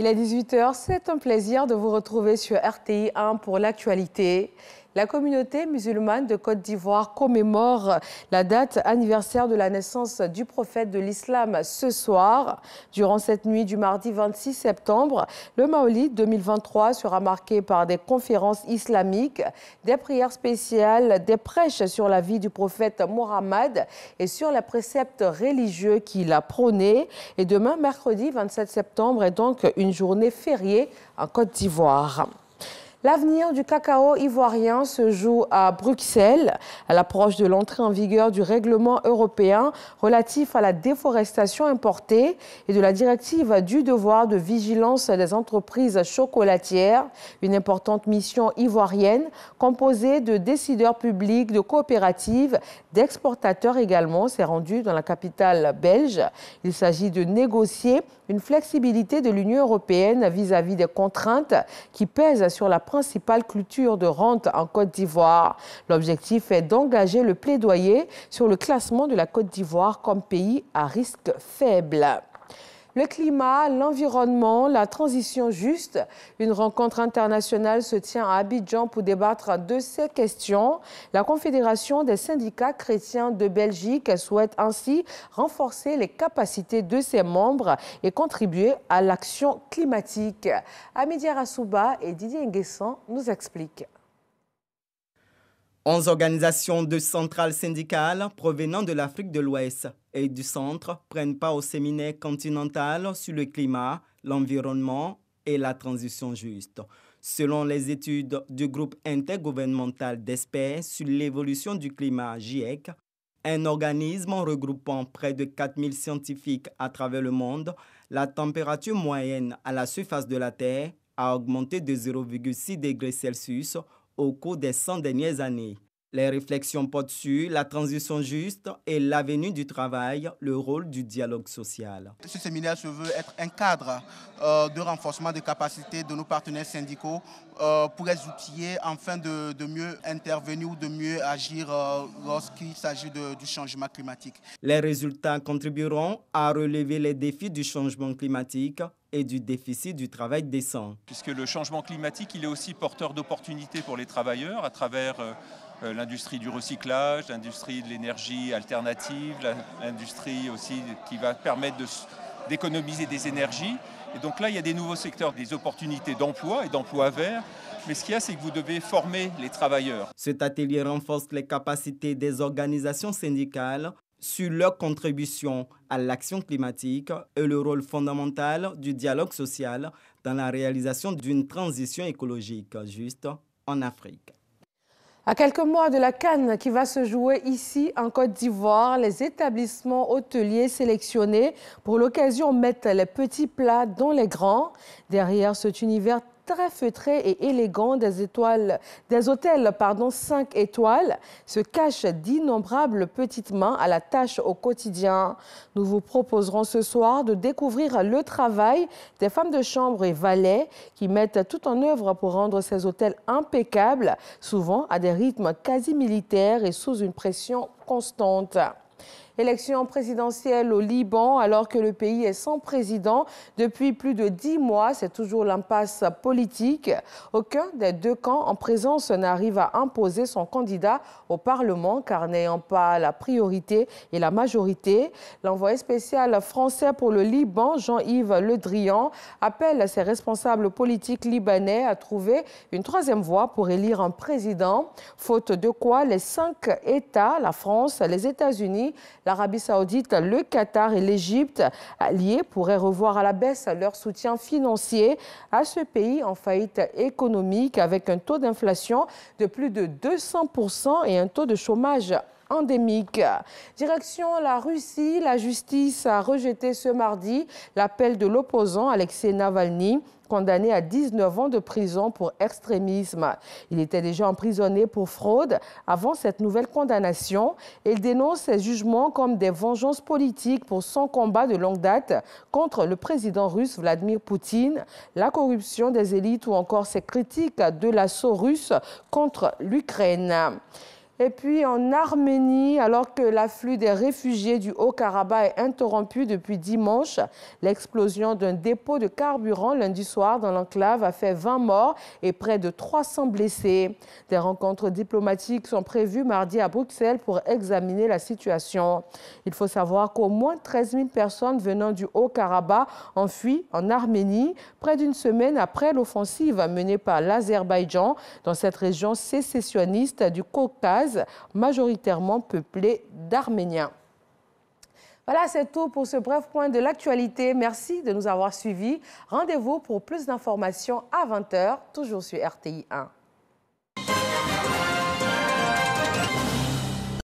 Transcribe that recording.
Il est 18h, c'est un plaisir de vous retrouver sur RTI 1 pour l'actualité. La communauté musulmane de Côte d'Ivoire commémore la date anniversaire de la naissance du prophète de l'islam ce soir. Durant cette nuit du mardi 26 septembre, le Maoli 2023 sera marqué par des conférences islamiques, des prières spéciales, des prêches sur la vie du prophète Mohammed et sur les préceptes religieux qu'il a prônés. Et demain, mercredi 27 septembre, est donc une journée fériée en Côte d'Ivoire. L'avenir du cacao ivoirien se joue à Bruxelles, à l'approche de l'entrée en vigueur du règlement européen relatif à la déforestation importée et de la directive du devoir de vigilance des entreprises chocolatières, une importante mission ivoirienne composée de décideurs publics, de coopératives, d'exportateurs également s'est rendue dans la capitale belge. Il s'agit de négocier une flexibilité de l'Union européenne vis-à-vis -vis des contraintes qui pèsent sur la principale culture de rente en Côte d'Ivoire. L'objectif est d'engager le plaidoyer sur le classement de la Côte d'Ivoire comme pays à risque faible. Le climat, l'environnement, la transition juste. Une rencontre internationale se tient à Abidjan pour débattre de ces questions. La Confédération des syndicats chrétiens de Belgique souhaite ainsi renforcer les capacités de ses membres et contribuer à l'action climatique. Amidia Rassouba et Didier Nguessan nous expliquent. 11 organisations de centrales syndicales provenant de l'Afrique de l'Ouest et du Centre prennent part au séminaire continental sur le climat, l'environnement et la transition juste. Selon les études du groupe intergouvernemental d'experts sur l'évolution du climat GIEC, un organisme regroupant près de 4000 scientifiques à travers le monde, la température moyenne à la surface de la Terre a augmenté de 0,6 degrés Celsius au cours des 100 dernières années. Les réflexions portent sur la transition juste et l'avenue du travail, le rôle du dialogue social. Ce séminaire se veut être un cadre euh, de renforcement des capacités de nos partenaires syndicaux euh, pour les outiller afin de, mieux intervenir ou de mieux agir euh, lorsqu'il s'agit du changement climatique. Les résultats contribueront à relever les défis du changement climatique et du déficit du travail décent. Puisque le changement climatique, il est aussi porteur d'opportunités pour les travailleurs à travers euh, euh, l'industrie du recyclage, l'industrie de l'énergie alternative, l'industrie aussi qui va permettre d'économiser des énergies. Et donc là, il y a des nouveaux secteurs, des opportunités d'emploi et d'emploi vert. Mais ce qu'il y a, c'est que vous devez former les travailleurs. Cet atelier renforce les capacités des organisations syndicales sur leur contribution à l'action climatique et le rôle fondamental du dialogue social dans la réalisation d'une transition écologique juste en Afrique. À quelques mois de la Cannes qui va se jouer ici en Côte d'Ivoire, les établissements hôteliers sélectionnés pour l'occasion mettent les petits plats dans les grands. Derrière cet univers très feutré et élégant, des, étoiles, des hôtels pardon, 5 étoiles se cachent d'innombrables petites mains à la tâche au quotidien. Nous vous proposerons ce soir de découvrir le travail des femmes de chambre et valets qui mettent tout en œuvre pour rendre ces hôtels impeccables, souvent à des rythmes quasi militaires et sous une pression constante. Élection présidentielle au Liban alors que le pays est sans président depuis plus de dix mois. C'est toujours l'impasse politique. Aucun des deux camps en présence n'arrive à imposer son candidat au Parlement car n'ayant pas la priorité et la majorité, l'envoyé spécial français pour le Liban, Jean-Yves Le Drian, appelle ses responsables politiques libanais à trouver une troisième voie pour élire un président, faute de quoi les cinq États, la France, les États-Unis, l'Arabie saoudite, le Qatar et l'Égypte alliés pourraient revoir à la baisse leur soutien financier à ce pays en faillite économique avec un taux d'inflation de plus de 200% et un taux de chômage endémique. Direction la Russie, la justice a rejeté ce mardi l'appel de l'opposant Alexei Navalny condamné à 19 ans de prison pour extrémisme. Il était déjà emprisonné pour fraude avant cette nouvelle condamnation. Il dénonce ces jugements comme des vengeances politiques pour son combat de longue date contre le président russe Vladimir Poutine, la corruption des élites ou encore ses critiques de l'assaut russe contre l'Ukraine. Et puis en Arménie, alors que l'afflux des réfugiés du Haut-Karabakh est interrompu depuis dimanche, l'explosion d'un dépôt de carburant lundi soir dans l'enclave a fait 20 morts et près de 300 blessés. Des rencontres diplomatiques sont prévues mardi à Bruxelles pour examiner la situation. Il faut savoir qu'au moins 13 000 personnes venant du Haut-Karabakh ont fui en Arménie près d'une semaine après l'offensive menée par l'Azerbaïdjan dans cette région sécessionniste du Caucase majoritairement peuplée d'Arméniens. Voilà, c'est tout pour ce bref point de l'actualité. Merci de nous avoir suivis. Rendez-vous pour plus d'informations à 20h, toujours sur RTI 1.